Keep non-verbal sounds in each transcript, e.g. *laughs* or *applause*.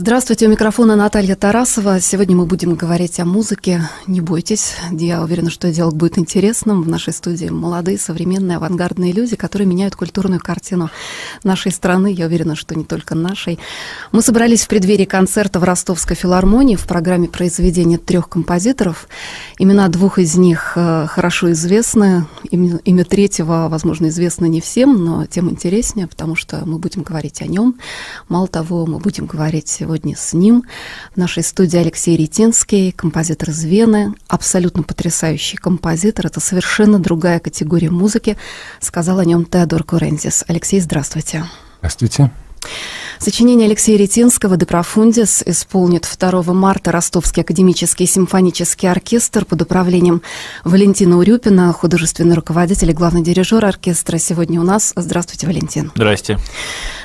Здравствуйте, у микрофона Наталья Тарасова. Сегодня мы будем говорить о музыке. Не бойтесь, я уверена, что диалог будет интересным. В нашей студии молодые, современные, авангардные люди, которые меняют культурную картину нашей страны. Я уверена, что не только нашей. Мы собрались в преддверии концерта в Ростовской филармонии в программе произведения трех композиторов. Имена двух из них э, хорошо известны. Имя третьего, возможно, известно не всем, но тем интереснее, потому что мы будем говорить о нем. Мало того, мы будем говорить сегодня с ним. В нашей студии Алексей Ретинский, композитор из Вены, абсолютно потрясающий композитор. Это совершенно другая категория музыки, сказал о нем Теодор Курензис. Алексей, здравствуйте. Здравствуйте. Сочинение Алексея Ретинского «Де исполнит 2 марта Ростовский академический симфонический оркестр под управлением Валентина Урюпина, художественный руководитель и главный дирижер оркестра. Сегодня у нас. Здравствуйте, Валентин. Здрасте.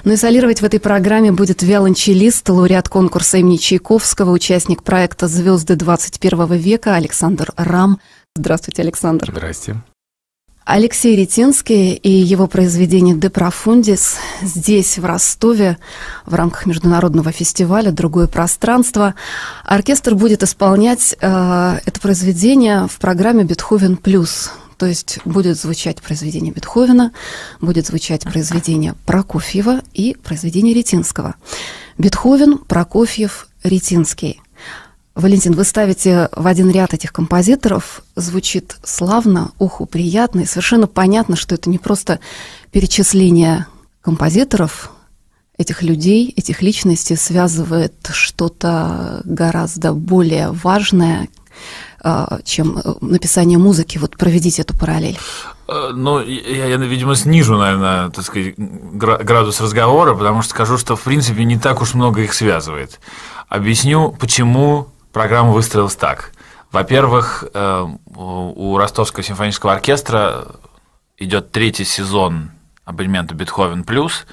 Ну и солировать в этой программе будет виолончелист, лауреат конкурса имени Чайковского, участник проекта «Звезды 21 века» Александр Рам. Здравствуйте, Александр. Здрасте. Алексей Ретинский и его произведение «De Profundis» здесь, в Ростове, в рамках международного фестиваля «Другое пространство». Оркестр будет исполнять э, это произведение в программе «Бетховен плюс». То есть будет звучать произведение Бетховена, будет звучать произведение Прокофьева и произведение Ретинского. Бетховен, Прокофьев, Ретинский. Валентин, вы ставите в один ряд этих композиторов, звучит славно, уху приятно, и совершенно понятно, что это не просто перечисление композиторов, этих людей, этих личностей связывает что-то гораздо более важное, а, чем э, написание музыки. Вот проведите эту параллель. Э, ну, я, я, видимо, снижу, наверное, так сказать, градус разговора, потому что скажу, что, в принципе, не так уж много их связывает. Объясню, почему программа выстроилась так. Во-первых, э, у Ростовского симфонического оркестра идет третий сезон абонемента Бетховен Плюс,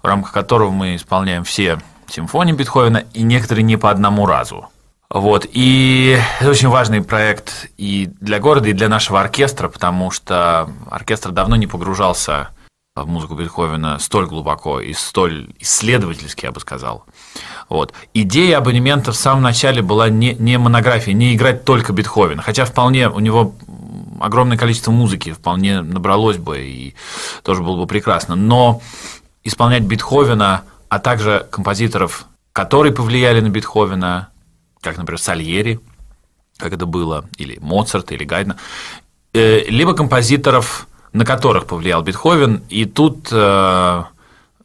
в рамках которого мы исполняем все симфонии Бетховена и некоторые не по одному разу. Вот, и это очень важный проект и для города, и для нашего оркестра, потому что оркестр давно не погружался в музыку Бетховена столь глубоко и столь исследовательски, я бы сказал. Вот. Идея абонемента в самом начале была не, не монография, не играть только Бетховен, хотя вполне у него огромное количество музыки вполне набралось бы и тоже было бы прекрасно. Но исполнять Бетховена, а также композиторов, которые повлияли на Бетховена, как, например, Сальери, как это было, или Моцарт, или Гайдна, э, либо композиторов, на которых повлиял Бетховен, и тут э,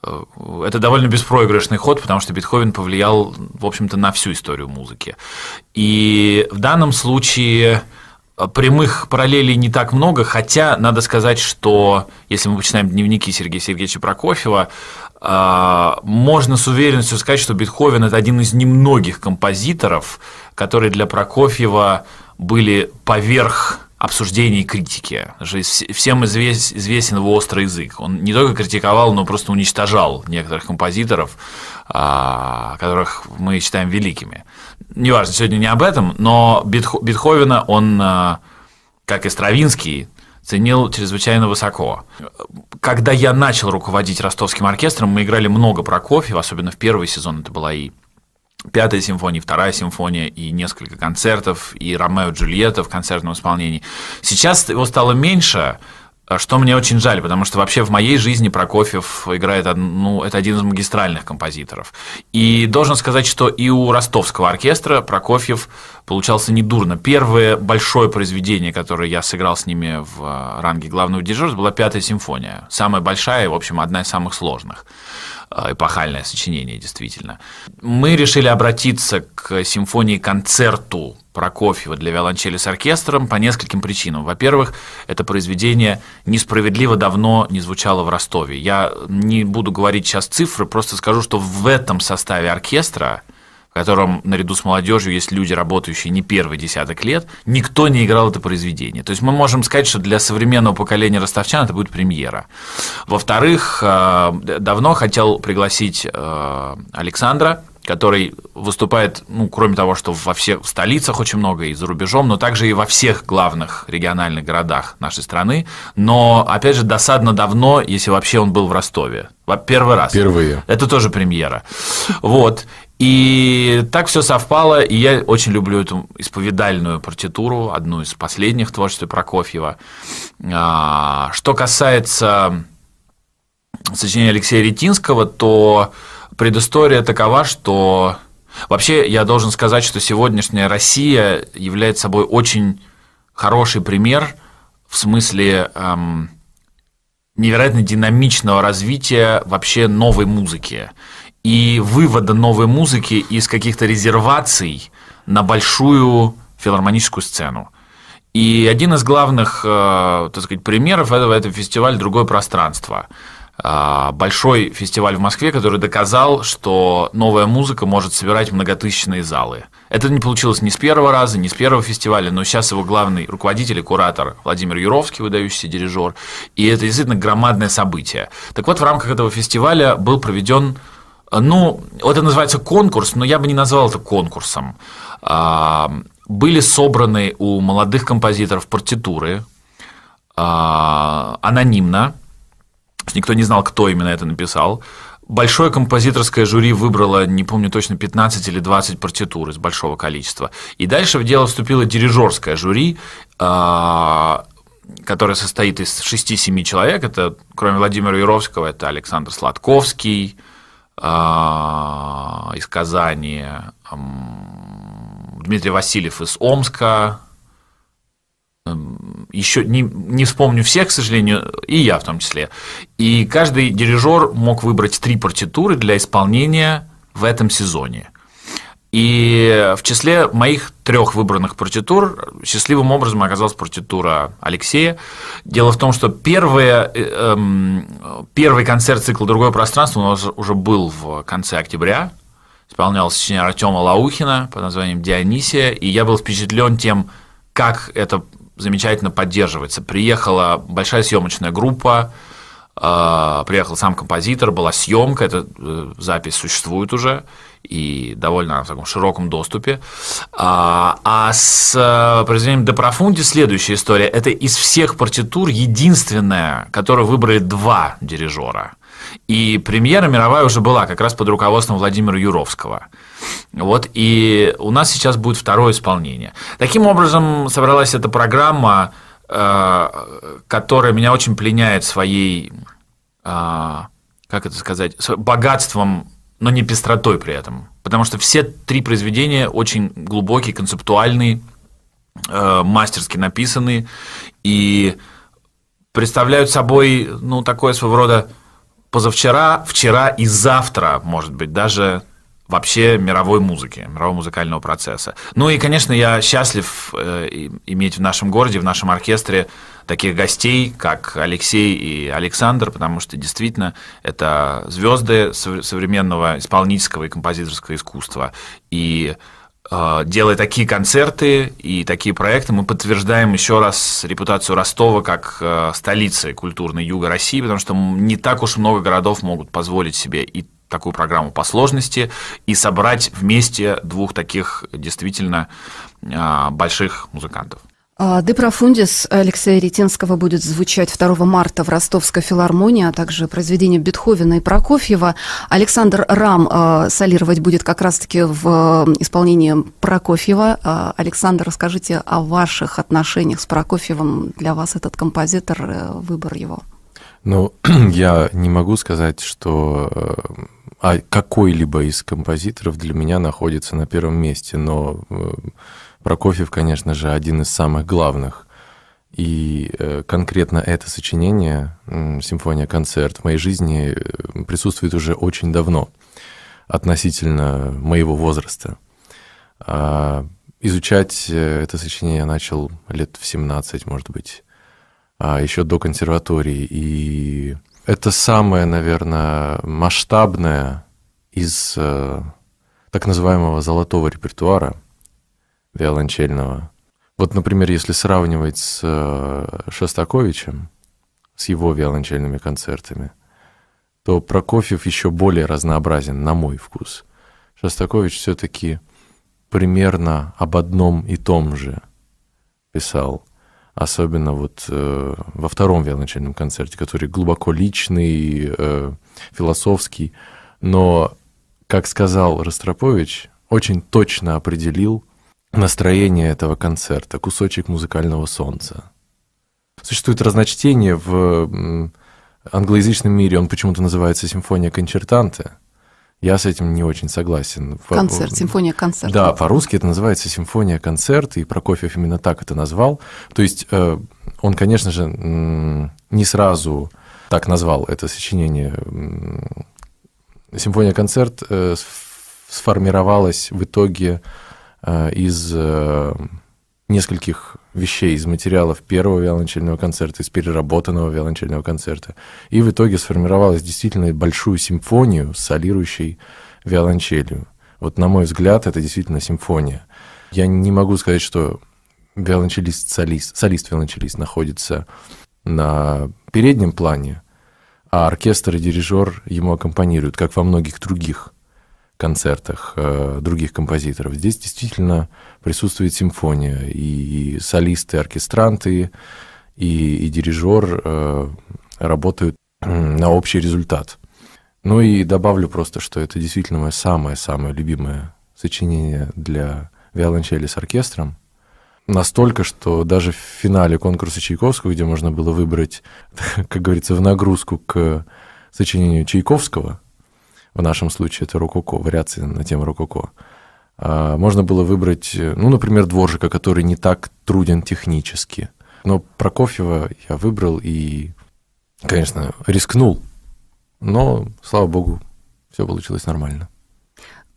Э, это довольно беспроигрышный ход, потому что Бетховен повлиял, в общем-то, на всю историю музыки. И в данном случае э, прямых параллелей не так много, хотя надо сказать, что если мы почитаем дневники Сергея Сергеевича Прокофьева, э, можно с уверенностью сказать, что Бетховен – это один из немногих композиторов, которые для Прокофьева были поверх обсуждения и критики. Всем известен его острый язык. Он не только критиковал, но просто уничтожал некоторых композиторов, а, которых мы считаем великими. Неважно, сегодня не об этом, но Бетховена он, а, как и Стравинский, ценил чрезвычайно высоко. Когда я начал руководить ростовским оркестром, мы играли много Прокофьева, особенно в первый сезон это была и Пятая симфония, вторая симфония и несколько концертов, и Ромео и Джульетта в концертном исполнении. Сейчас его стало меньше, а что мне очень жаль, потому что вообще в моей жизни Прокофьев играет, ну, это один из магистральных композиторов. И должен сказать, что и у ростовского оркестра Прокофьев получался недурно. Первое большое произведение, которое я сыграл с ними в а, ранге главного дирижера, была «Пятая симфония». Самая большая, в общем, одна из самых сложных. Э, эпохальное сочинение, действительно. Мы решили обратиться к симфонии-концерту Прокофьева для виолончели с оркестром по нескольким причинам. Во-первых, это произведение несправедливо давно не звучало в Ростове. Я не буду говорить сейчас цифры, просто скажу, что в этом составе оркестра – котором наряду с молодежью есть люди, работающие не первый десяток лет, никто не играл это произведение. То есть мы можем сказать, что для современного поколения ростовчан это будет премьера. Во-вторых, э, давно хотел пригласить э, Александра, который выступает, ну, кроме того, что во всех столицах очень много и за рубежом, но также и во всех главных региональных городах нашей страны. Но, опять же, досадно давно, если вообще он был в Ростове. Первый раз. Впервые. Это тоже премьера. Вот. И так все совпало, и я очень люблю эту исповедальную партитуру, одну из последних творчеств Прокофьева. А, что касается сочинения Алексея Ретинского, то предыстория такова, что вообще я должен сказать, что сегодняшняя Россия является собой очень хороший пример в смысле эм, невероятно динамичного развития вообще новой музыки и вывода новой музыки из каких-то резерваций на большую филармоническую сцену. И один из главных, э, так сказать, примеров этого – это фестиваль «Другое пространство». Э, большой фестиваль в Москве, который доказал, что новая музыка может собирать многотысячные залы. Это не получилось ни с первого раза, ни с первого фестиваля, но сейчас его главный руководитель и куратор Владимир Юровский, выдающийся дирижер, и это действительно громадное событие. Так вот, в рамках этого фестиваля был проведен ну, это называется конкурс, но я бы не назвал это конкурсом. А, были собраны у молодых композиторов партитуры а, анонимно, никто не знал, кто именно это написал. Большое композиторское жюри выбрало, не помню точно, 15 или 20 партитур из большого количества. И дальше в дело вступило дирижерское жюри, а, которое состоит из 6-7 человек. Это, кроме Владимира Юровского, это Александр Сладковский, а, из Казани, Дмитрий Васильев из Омска, еще не, не вспомню всех, к сожалению, и я в том числе. И каждый дирижер мог выбрать три партитуры для исполнения в этом сезоне. И в числе моих трех выбранных партитур счастливым образом оказалась партитура Алексея. Дело в том, что первые, э, эм, первый концерт цикла «Другое пространство» у нас уже был в конце октября. Исполнял сочинение Артема Лаухина под названием «Дионисия». И я был впечатлен тем, как это замечательно поддерживается. Приехала большая съемочная группа, э, приехал сам композитор, была съемка, эта э, запись существует уже и довольно в таком широком доступе. А, а с э, произведением «Де Профунди» следующая история. Это из всех партитур единственная, которую выбрали два дирижера. И премьера мировая уже была как раз под руководством Владимира Юровского. Вот, и у нас сейчас будет второе исполнение. Таким образом, собралась эта программа, э, которая меня очень пленяет своей, э, как это сказать, богатством но не пестротой при этом. Потому что все три произведения очень глубокие, концептуальные, э, мастерски написаны и представляют собой, ну, такое своего рода позавчера, вчера и завтра, может быть, даже вообще мировой музыки, мирового музыкального процесса. Ну и, конечно, я счастлив э, иметь в нашем городе, в нашем оркестре таких гостей, как Алексей и Александр, потому что действительно это звезды современного исполнительского и композиторского искусства. И э, делая такие концерты и такие проекты, мы подтверждаем еще раз репутацию Ростова как э, столицы культурной юга России, потому что не так уж много городов могут позволить себе и такую программу по сложности и собрать вместе двух таких действительно а, больших музыкантов. Депрофундис а, Алексея Ретинского будет звучать 2 марта в Ростовской филармонии, а также произведение Бетховена и Прокофьева. Александр Рам э, солировать будет как раз-таки в исполнении Прокофьева. Э, Александр, расскажите о ваших отношениях с Прокофьевым. Для вас этот композитор, э, выбор его. Ну, *clears throat* я не могу сказать, что э, а какой-либо из композиторов для меня находится на первом месте, но э, Прокофьев, конечно же, один из самых главных. И э, конкретно это сочинение, симфония-концерт, в моей жизни э, присутствует уже очень давно, относительно моего возраста. А, изучать это сочинение я начал лет в 17, может быть, а, еще до консерватории. И это самое, наверное, масштабное из э, так называемого золотого репертуара виолончельного. Вот, например, если сравнивать с э, Шостаковичем, с его виолончельными концертами, то Прокофьев еще более разнообразен, на мой вкус. Шостакович все-таки примерно об одном и том же писал – особенно вот э, во втором виолончельном концерте, который глубоко личный, э, философский, но, как сказал Ростропович, очень точно определил настроение этого концерта, кусочек музыкального солнца. Существует разночтение в англоязычном мире, он почему-то называется симфония кончертанте – я с этим не очень согласен. Концерт, по... симфония-концерт. Да, по-русски это называется симфония-концерт, и Прокофьев именно так это назвал. То есть э, он, конечно же, не сразу так назвал это сочинение. Симфония-концерт э, сформировалась в итоге э, из нескольких вещей из материалов первого виолончельного концерта, из переработанного виолончельного концерта. И в итоге сформировалась действительно большую симфонию с солирующей виолончелью. Вот, на мой взгляд, это действительно симфония. Я не могу сказать, что виолончелист, солист, солист-виолончелист находится на переднем плане, а оркестр и дирижер ему аккомпанируют, как во многих других концертах э, других композиторов. Здесь действительно присутствует симфония, и, солисты, оркестранты, и, и дирижер э, работают на общий результат. Ну и добавлю просто, что это действительно мое самое-самое любимое сочинение для виолончели с оркестром. Настолько, что даже в финале конкурса Чайковского, где можно было выбрать, *laughs* как говорится, в нагрузку к сочинению Чайковского – в нашем случае это рококо, вариации на тему рококо. А, можно было выбрать, э, ну, например, дворжика, который не так труден технически. Но Прокофьева я выбрал и, конечно, рискнул. Но, слава богу, все получилось нормально.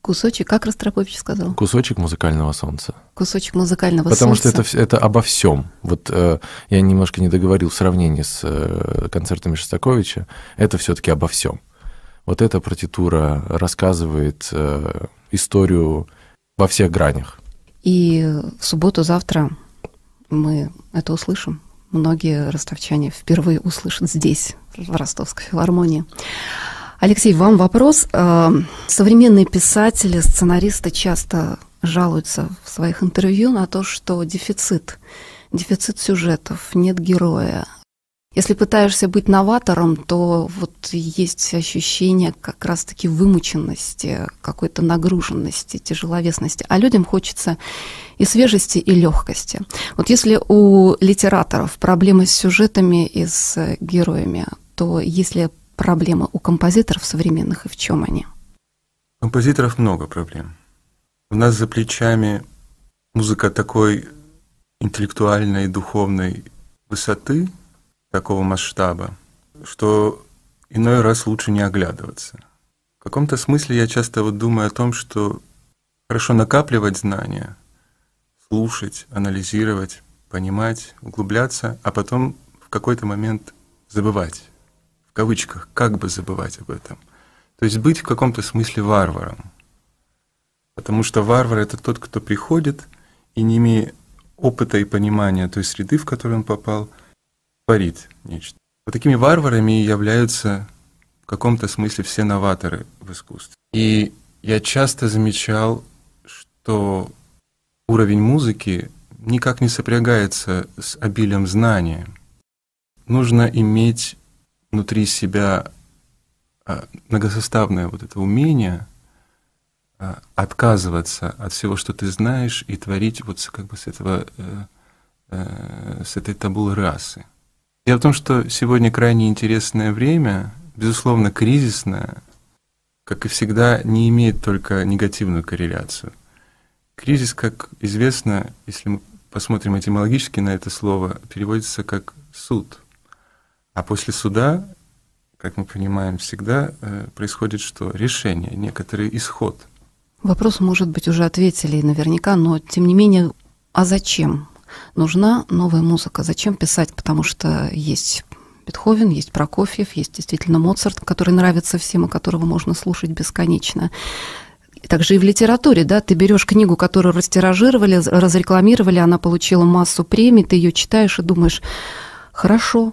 Кусочек, как Ростропович сказал? Кусочек музыкального солнца. Кусочек музыкального Потому солнца. Потому что это, это обо всем. Вот э, я немножко не договорил в сравнении с э, концертами Шостаковича. Это все-таки обо всем. Вот эта партитура рассказывает э, историю во всех гранях. И в субботу-завтра мы это услышим. Многие ростовчане впервые услышат здесь, в Ростовской филармонии. Алексей, вам вопрос. Э, современные писатели, сценаристы часто жалуются в своих интервью на то, что дефицит, дефицит сюжетов, нет героя, если пытаешься быть новатором, то вот есть ощущение как раз-таки вымученности, какой-то нагруженности, тяжеловесности. А людям хочется и свежести, и легкости. Вот если у литераторов проблемы с сюжетами и с героями, то если проблемы у композиторов современных и в чем они? Композиторов много проблем. У нас за плечами музыка такой интеллектуальной, и духовной высоты, такого масштаба, что иной раз лучше не оглядываться. В каком-то смысле я часто вот думаю о том, что хорошо накапливать знания, слушать, анализировать, понимать, углубляться, а потом в какой-то момент забывать, в кавычках, как бы забывать об этом. То есть быть в каком-то смысле варваром. Потому что варвар — это тот, кто приходит и не имея опыта и понимания той среды, в которую он попал — творит нечто. Вот такими варварами являются в каком-то смысле все новаторы в искусстве. И я часто замечал, что уровень музыки никак не сопрягается с обилием знания. Нужно иметь внутри себя а, многосоставное вот это умение а, отказываться от всего, что ты знаешь, и творить вот как бы с этого, э, э, с этой табулы расы. Дело в том, что сегодня крайне интересное время, безусловно, кризисное, как и всегда, не имеет только негативную корреляцию. Кризис, как известно, если мы посмотрим этимологически на это слово, переводится как суд. А после суда, как мы понимаем, всегда э, происходит что? Решение, некоторый исход. Вопрос, может быть, уже ответили наверняка, но тем не менее, а зачем нужна новая музыка. Зачем писать? Потому что есть Бетховен, есть Прокофьев, есть действительно Моцарт, который нравится всем и которого можно слушать бесконечно. Также и в литературе, да, ты берешь книгу, которую растиражировали, разрекламировали, она получила массу премий, ты ее читаешь и думаешь, хорошо,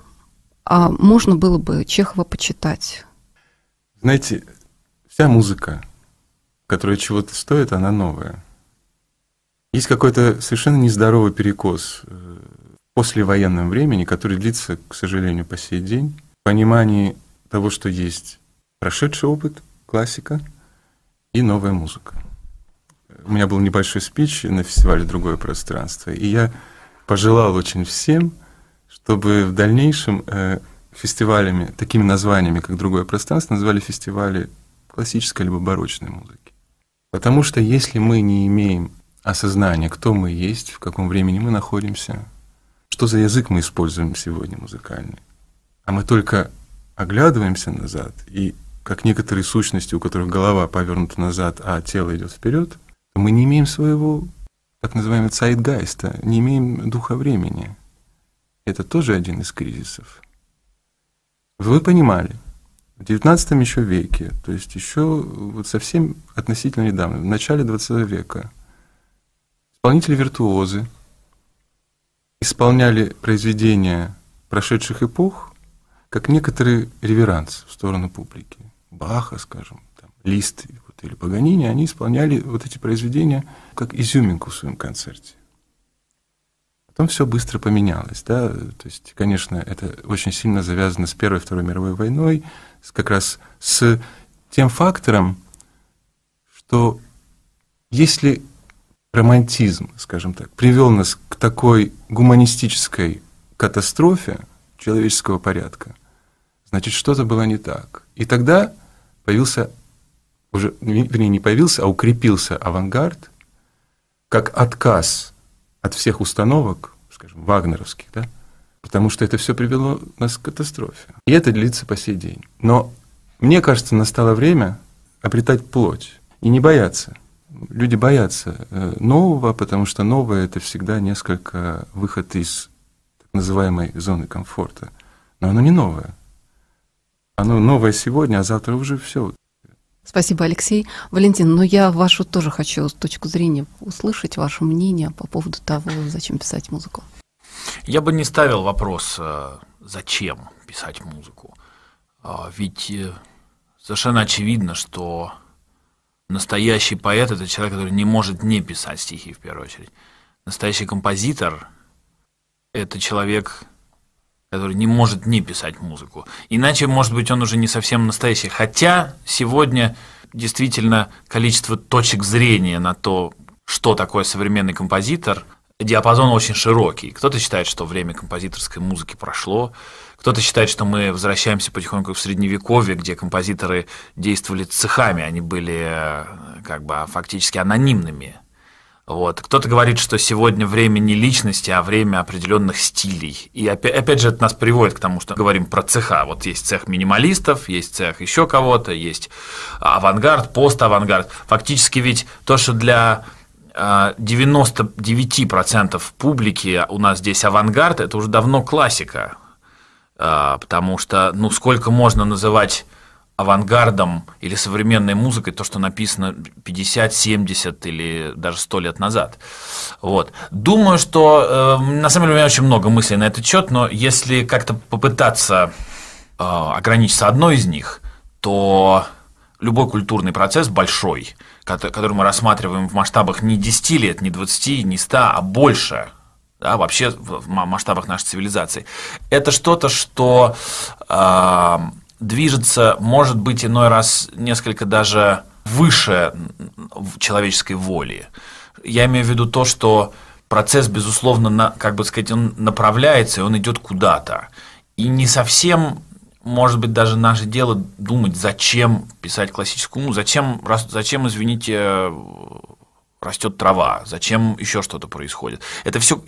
а можно было бы Чехова почитать. Знаете, вся музыка, которая чего-то стоит, она новая. Есть какой-то совершенно нездоровый перекос в э, послевоенном времени, который длится, к сожалению, по сей день. Понимание того, что есть прошедший опыт, классика и новая музыка. У меня был небольшой спич на фестивале «Другое пространство», и я пожелал очень всем, чтобы в дальнейшем э, фестивалями, такими названиями, как «Другое пространство», назвали фестивали классической либо барочной музыки. Потому что если мы не имеем осознание, кто мы есть, в каком времени мы находимся, что за язык мы используем сегодня музыкальный. А мы только оглядываемся назад, и как некоторые сущности, у которых голова повернута назад, а тело идет вперед, мы не имеем своего так называемого цайтгайста, не имеем духа времени. Это тоже один из кризисов. Вы понимали, в XIX еще веке, то есть еще вот совсем относительно недавно, в начале XX века – Исполнители-виртуозы исполняли произведения прошедших эпох как некоторый реверанс в сторону публики. Баха, скажем, там, Лист вот, или Паганини, они исполняли вот эти произведения как изюминку в своем концерте. Потом все быстро поменялось, да, то есть, конечно, это очень сильно завязано с Первой и Второй мировой войной, с, как раз с тем фактором, что если романтизм, скажем так, привел нас к такой гуманистической катастрофе человеческого порядка, значит, что-то было не так. И тогда появился, уже, вернее, не появился, а укрепился авангард, как отказ от всех установок, скажем, вагнеровских, да, потому что это все привело нас к катастрофе. И это длится по сей день. Но, мне кажется, настало время обретать плоть и не бояться – люди боятся э, нового, потому что новое это всегда несколько выход из так называемой зоны комфорта. Но оно не новое. Оно новое сегодня, а завтра уже все. Спасибо, Алексей. Валентин, Но ну, я вашу тоже хочу с точку зрения услышать, ваше мнение по поводу того, зачем писать музыку. Я бы не ставил вопрос, э, зачем писать музыку. А ведь э, совершенно очевидно, что Настоящий поэт – это человек, который не может не писать стихи, в первую очередь. Настоящий композитор – это человек, который не может не писать музыку. Иначе, может быть, он уже не совсем настоящий. Хотя сегодня действительно количество точек зрения на то, что такое современный композитор, диапазон очень широкий. Кто-то считает, что время композиторской музыки прошло, кто-то считает, что мы возвращаемся потихоньку в средневековье, где композиторы действовали цехами, они были э, как бы фактически анонимными. Вот. Кто-то говорит, что сегодня время не личности, а время определенных стилей. И опять, опять же, это нас приводит к тому, что говорим про цеха. Вот есть цех минималистов, есть цех еще кого-то, есть авангард, пост-авангард. Фактически ведь то, что для 99% а, публики у нас здесь авангард, это уже давно классика. А, потому что, ну, сколько можно называть авангардом или современной музыкой то, что написано 50, 70 или даже 100 лет назад. Вот. Думаю, что э, на самом деле у меня очень много мыслей на этот счет, но если как-то попытаться э, ограничиться одной из них, то любой культурный процесс большой – который мы рассматриваем в масштабах не 10 лет, не 20, не 100, а больше, да, вообще в масштабах нашей цивилизации, это что-то, что э, движется, может быть, иной раз несколько даже выше человеческой воли. Я имею в виду то, что процесс, безусловно, на, как бы сказать, он направляется, и он идет куда-то. И не совсем может быть, даже наше дело думать, зачем писать классическую музыку, зачем, зачем извините, э, растет трава, зачем еще что-то происходит. Это все,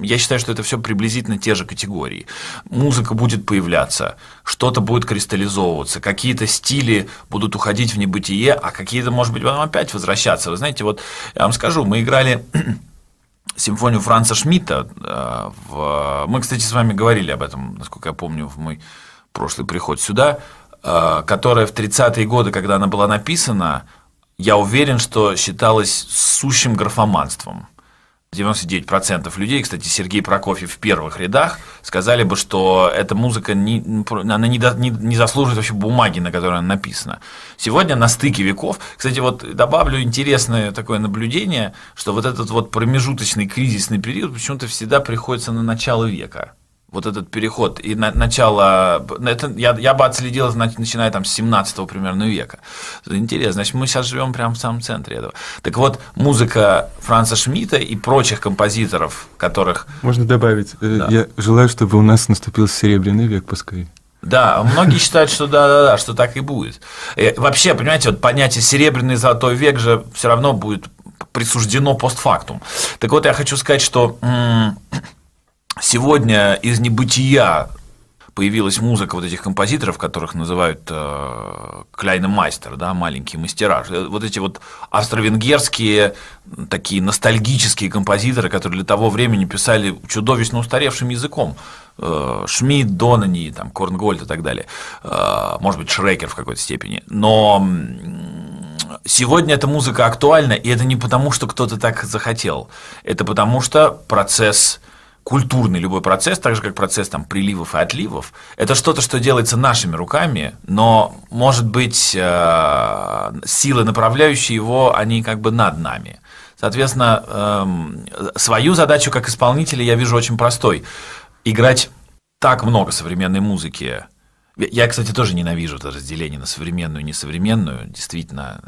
я считаю, что это все приблизительно те же категории. Музыка будет появляться, что-то будет кристаллизовываться, какие-то стили будут уходить в небытие, а какие-то, может быть, вам опять возвращаться. Вы знаете, вот я вам скажу, мы играли *clears throat* симфонию Франца Шмидта. Э, в... Мы, кстати, с вами говорили об этом, насколько я помню, в мой прошлый приход сюда, э, которая в 30-е годы, когда она была написана, я уверен, что считалась сущим графоманством. 99% людей, кстати, Сергей Прокофьев в первых рядах, сказали бы, что эта музыка не, ну, она не, до, не, не заслуживает вообще бумаги, на которой она написана. Сегодня на стыке веков, кстати, вот добавлю интересное такое наблюдение, что вот этот вот промежуточный кризисный период почему-то всегда приходится на начало века вот этот переход и на, начало, это я, я бы отследил, значит, начиная там с 17 примерно века. интересно, значит, мы сейчас живем прямо в самом центре этого. Так вот, музыка Франца Шмидта и прочих композиторов, которых... Можно добавить, э, да. я желаю, чтобы у нас наступил серебряный век поскорее Да, многие считают, что да, да, да, что так и будет. И э, вообще, понимаете, вот понятие серебряный золотой век же все равно будет присуждено постфактум. Так вот, я хочу сказать, что Сегодня из небытия появилась музыка вот этих композиторов, которых называют э, Кляйна Майстер, да, маленькие мастера. Э, вот эти вот австро-венгерские такие ностальгические композиторы, которые для того времени писали чудовищно устаревшим языком. Э, Шмидт, Донани, там, Корнгольд и так далее. Э, может быть, Шрекер в какой-то степени. Но сегодня эта музыка актуальна, и это не потому, что кто-то так захотел. Это потому, что процесс культурный любой процесс, так же как процесс там, приливов и отливов, это что-то, что делается нашими руками, но, может быть, э, силы, направляющие его, они как бы над нами. Соответственно, э, свою задачу как исполнителя я вижу очень простой. Играть так много современной музыки. Я, кстати, тоже ненавижу это разделение на современную и несовременную. Действительно,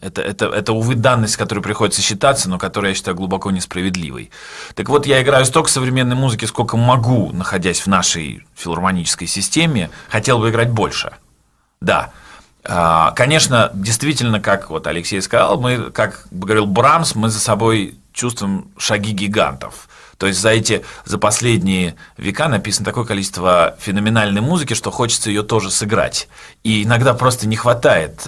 это, это, это, увы, данность, с которой приходится считаться, но которая, я считаю, глубоко несправедливой. Так вот, я играю столько современной музыки, сколько могу, находясь в нашей филармонической системе. Хотел бы играть больше. Да. А, конечно, действительно, как вот Алексей сказал, мы, как говорил Брамс, мы за собой чувствуем шаги гигантов. То есть за эти, за последние века написано такое количество феноменальной музыки, что хочется ее тоже сыграть. И иногда просто не хватает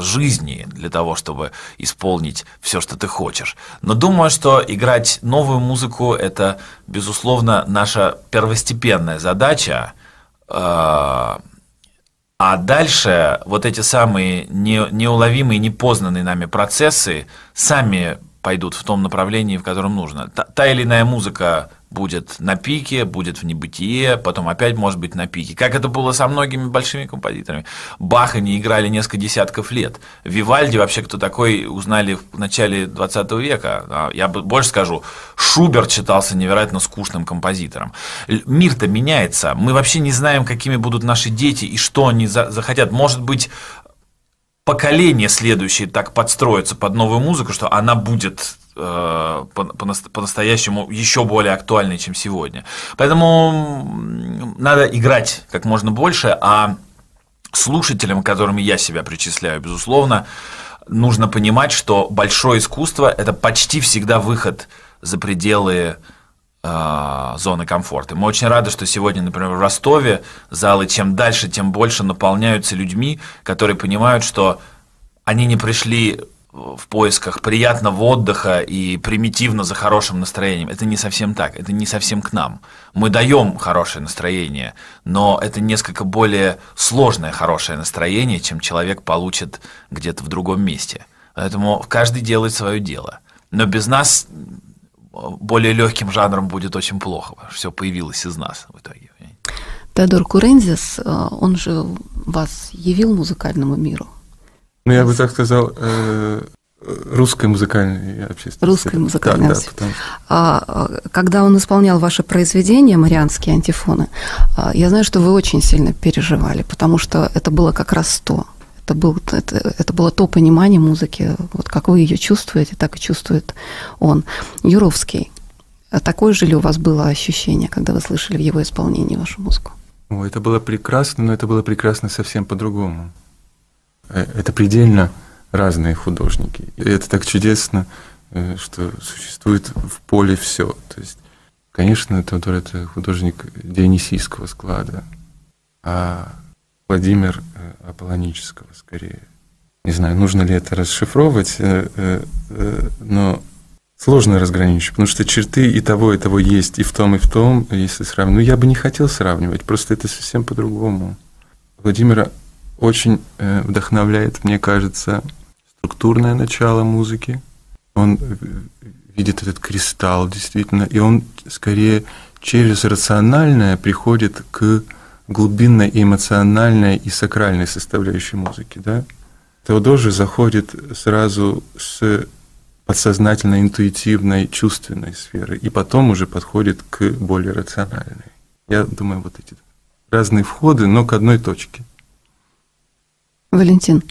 жизни для того, чтобы исполнить все, что ты хочешь. Но думаю, что играть новую музыку – это, безусловно, наша первостепенная задача. А, а дальше вот эти самые неуловимые, непознанные нами процессы сами пойдут в том направлении, в котором нужно. Та, та или иная музыка будет на пике, будет в небытие, потом опять может быть на пике. Как это было со многими большими композиторами. Баха не играли несколько десятков лет. Вивальди вообще кто такой, узнали в начале 20 века. А, я больше скажу, Шубер считался невероятно скучным композитором. Мир-то меняется. Мы вообще не знаем, какими будут наши дети и что они захотят. Может быть, поколение следующее так подстроится под новую музыку, что она будет э, по-настоящему по еще более актуальной, чем сегодня. Поэтому надо играть как можно больше, а слушателям, которым я себя причисляю, безусловно, нужно понимать, что большое искусство – это почти всегда выход за пределы Э, зоны комфорта. Мы очень рады, что сегодня, например, в Ростове залы чем дальше, тем больше наполняются людьми, которые понимают, что они не пришли в поисках приятного отдыха и примитивно за хорошим настроением. Это не совсем так, это не совсем к нам. Мы даем хорошее настроение, но это несколько более сложное хорошее настроение, чем человек получит где-то в другом месте. Поэтому каждый делает свое дело. Но без нас более легким жанром будет очень плохо. Все появилось из нас в итоге. Теодор Курензис, э, он же вас явил музыкальному миру. Ну, я бы так сказал, э, русской музыкальной общественности. Русской музыкальной да, да, потому... А, а, Когда он исполнял ваши произведения, «Марианские антифоны», а, я знаю, что вы очень сильно переживали, потому что это было как раз то – это, был, это, это было то понимание музыки, вот как вы ее чувствуете, так и чувствует он. Юровский, а такое же ли у вас было ощущение, когда вы слышали в его исполнении вашу музыку? О, это было прекрасно, но это было прекрасно совсем по-другому. Э, это предельно разные художники. И это так чудесно, э, что существует в поле все. То есть, конечно, Теодор это художник дионисийского склада, а Владимир э, Аполлонического скорее. Не знаю, нужно ли это расшифровывать, э, э, но сложно разграничить, потому что черты и того, и того есть, и в том, и в том, если сравнивать. Ну, я бы не хотел сравнивать, просто это совсем по-другому. Владимира очень вдохновляет, мне кажется, структурное начало музыки. Он видит этот кристалл действительно, и он скорее через рациональное приходит к глубинной и эмоциональной и сакральной составляющей музыки. Да? Теодор же заходит сразу с подсознательной, интуитивной, чувственной сферы, и потом уже подходит к более рациональной. Я думаю, вот эти разные входы, но к одной точке. Валентин,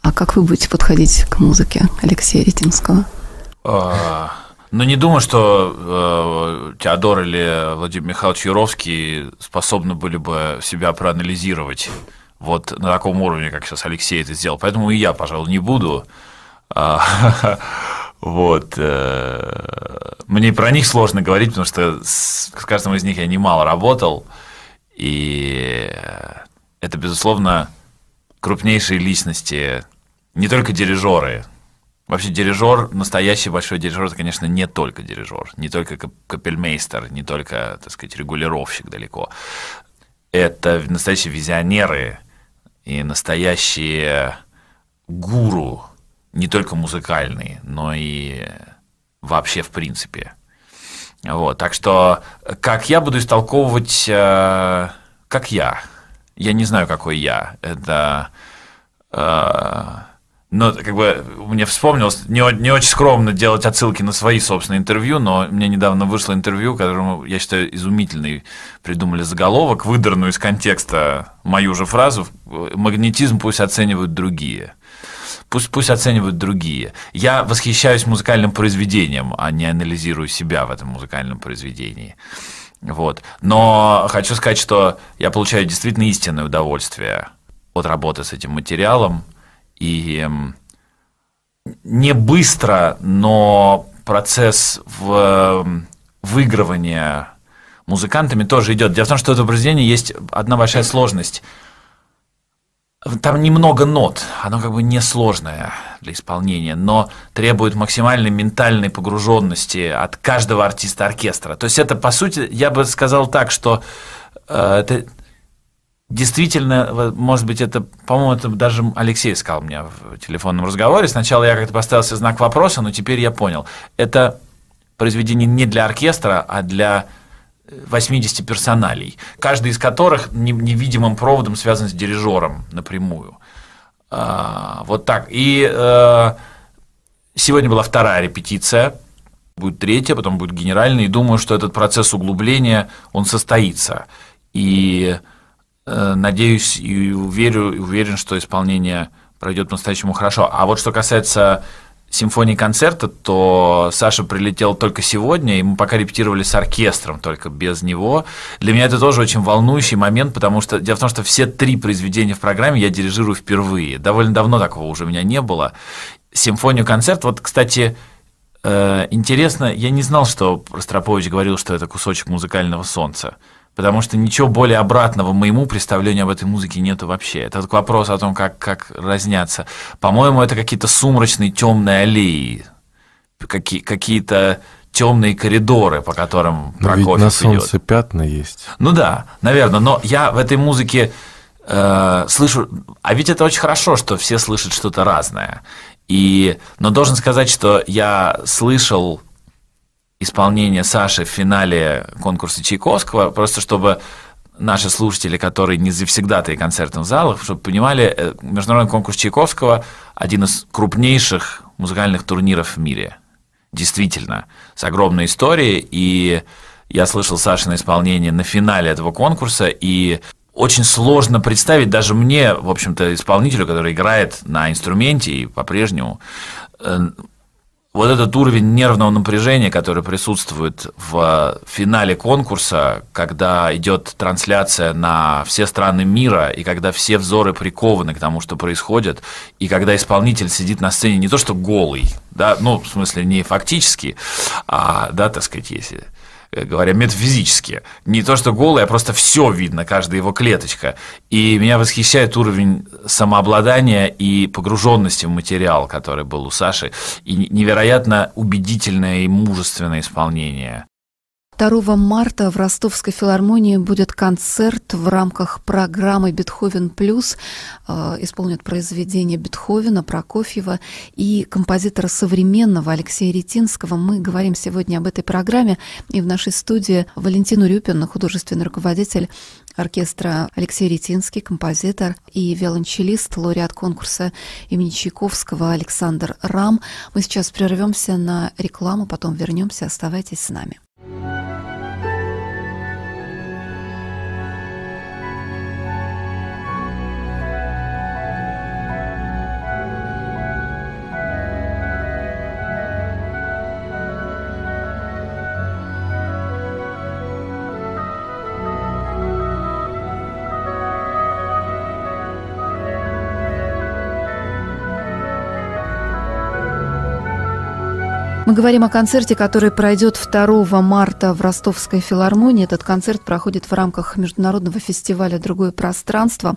а как вы будете подходить к музыке Алексея Ретинского? А, но ну, не думаю, что э, Теодор или Владимир Михайлович Юровский способны были бы себя проанализировать вот на таком уровне, как сейчас Алексей это сделал. Поэтому и я, пожалуй, не буду. А, *laughs* вот. Э, мне про них сложно говорить, потому что с каждым из них я немало работал. И это, безусловно, крупнейшие личности, не только дирижеры, Вообще дирижер, настоящий большой дирижер, это, конечно, не только дирижер, не только капельмейстер, не только, так сказать, регулировщик далеко. Это настоящие визионеры и настоящие гуру, не только музыкальные, но и вообще в принципе. Вот, так что, как я буду истолковывать, э, как я, я не знаю, какой я, это... Э, но как бы мне вспомнилось, не, не очень скромно делать отсылки на свои собственные интервью, но мне недавно вышло интервью, которому, я считаю, изумительный придумали заголовок, выдранную из контекста мою же фразу «Магнетизм пусть оценивают другие». Пусть, пусть оценивают другие. Я восхищаюсь музыкальным произведением, а не анализирую себя в этом музыкальном произведении. Вот. Но хочу сказать, что я получаю действительно истинное удовольствие от работы с этим материалом, и не быстро, но процесс в выигрывания музыкантами тоже идет. Дело в том, что это произведение есть одна большая сложность. Там немного нот, оно как бы несложное для исполнения, но требует максимальной ментальной погруженности от каждого артиста оркестра. То есть это, по сути, я бы сказал так, что э, это действительно, может быть, это, по-моему, это даже Алексей сказал мне в телефонном разговоре. Сначала я как-то поставил знак вопроса, но теперь я понял. Это произведение не для оркестра, а для 80 э, персоналей, каждый из которых невидимым проводом связан с дирижером напрямую. А, вот так. И э, сегодня была вторая репетиция, будет третья, потом будет генеральная, и думаю, что этот процесс углубления, он состоится. И Э, надеюсь и уверю, уверен, что исполнение пройдет по-настоящему хорошо. А вот что касается симфонии концерта, то Саша прилетел только сегодня, и мы пока репетировали с оркестром, только без него. Для меня это тоже очень волнующий момент, потому что дело в том, что все три произведения в программе я дирижирую впервые. Довольно давно такого уже у меня не было. Симфонию концерт, вот, кстати, э, интересно, я не знал, что Ростропович говорил, что это кусочек музыкального солнца. Потому что ничего более обратного моему представлению об этой музыке нету вообще. Это вот вопрос о том, как, как разняться, По-моему, это какие-то сумрачные темные аллеи, какие, какие-то темные коридоры, по которым но Прокофьев ведь на солнце идет. пятна есть. Ну да, наверное, но я в этой музыке э, слышу... А ведь это очень хорошо, что все слышат что-то разное. И, но должен сказать, что я слышал исполнение Саши в финале конкурса Чайковского, просто чтобы наши слушатели, которые не завсегдатые концертных залов, чтобы понимали, э, международный конкурс Чайковского – один из крупнейших музыкальных турниров в мире. Действительно, с огромной историей. И я слышал Сашино исполнение на финале этого конкурса, и очень сложно представить даже мне, в общем-то, исполнителю, который играет на инструменте и по-прежнему, э, вот этот уровень нервного напряжения, который присутствует в э, финале конкурса, когда идет трансляция на все страны мира, и когда все взоры прикованы к тому, что происходит, и когда исполнитель сидит на сцене не то что голый, да, ну, в смысле, не фактически, а, да, так сказать, если Э, говоря, метафизически. Не то, что голый, а просто все видно, каждая его клеточка. И меня восхищает уровень самообладания и погруженности в материал, который был у Саши, и невероятно убедительное и мужественное исполнение. 2 марта в Ростовской филармонии будет концерт в рамках программы «Бетховен плюс». А, исполнят произведения Бетховена, Прокофьева и композитора современного Алексея Ретинского. Мы говорим сегодня об этой программе. И в нашей студии Валентин Урюпин, художественный руководитель оркестра Алексей Ретинский, композитор и виолончелист, лауреат конкурса имени Чайковского Александр Рам. Мы сейчас прервемся на рекламу, потом вернемся. Оставайтесь с нами. Música говорим о концерте, который пройдет 2 марта в Ростовской филармонии. Этот концерт проходит в рамках международного фестиваля «Другое пространство».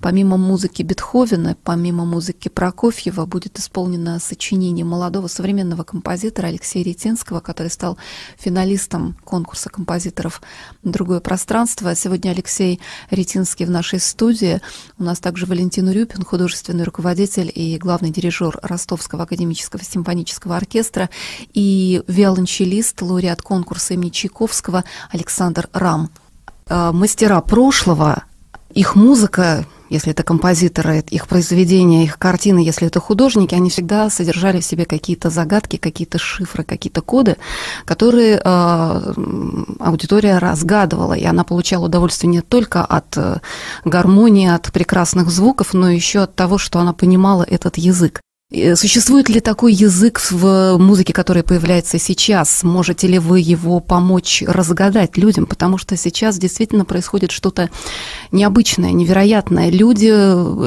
Помимо музыки Бетховена, помимо музыки Прокофьева, будет исполнено сочинение молодого современного композитора Алексея Ретинского, который стал финалистом конкурса композиторов «Другое пространство». А сегодня Алексей Ретинский в нашей студии. У нас также Валентин Рюпин, художественный руководитель и главный дирижер Ростовского академического симфонического оркестра и виолончелист, лауреат конкурса имени Чайковского Александр Рам. Э, Мастера прошлого, их музыка если это композиторы, их произведения, их картины, если это художники, они всегда содержали в себе какие-то загадки, какие-то шифры, какие-то коды, которые э, аудитория разгадывала, и она получала удовольствие не только от э, гармонии, от прекрасных звуков, но еще от того, что она понимала этот язык. Э, существует ли такой язык в музыке, который появляется сейчас? Можете ли вы его помочь разгадать людям? Потому что сейчас действительно происходит что-то необычное, невероятное. Люди,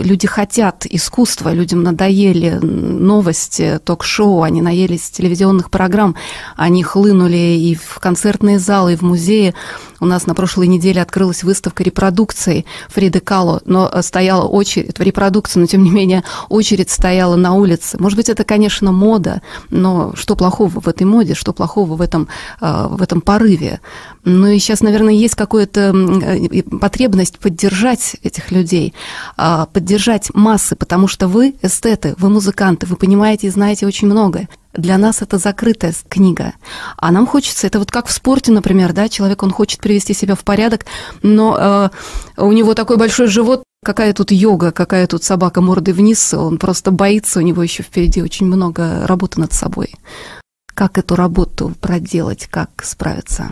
люди хотят искусства, людям надоели новости, ток-шоу, они наелись телевизионных программ, они хлынули и в концертные залы, и в музеи. У нас на прошлой неделе открылась выставка репродукций Фриды Кало, но э, стояла очередь, в репродукции, но тем не менее очередь стояла на улице. Может быть, это, конечно, мода, но что плохого в этой моде, что плохого в этом, э, в этом порыве? Ну и сейчас, наверное, есть какая-то э, потребность поддержать этих людей, а, поддержать массы, потому что вы эстеты, вы музыканты, вы понимаете и знаете очень многое для нас это закрытая книга. А нам хочется, это вот как в спорте, например, да, человек, он хочет привести себя в порядок, но э, у него такой большой живот, какая тут йога, какая тут собака мордой вниз, он просто боится, у него еще впереди очень много работы над собой. Как эту работу проделать, как справиться?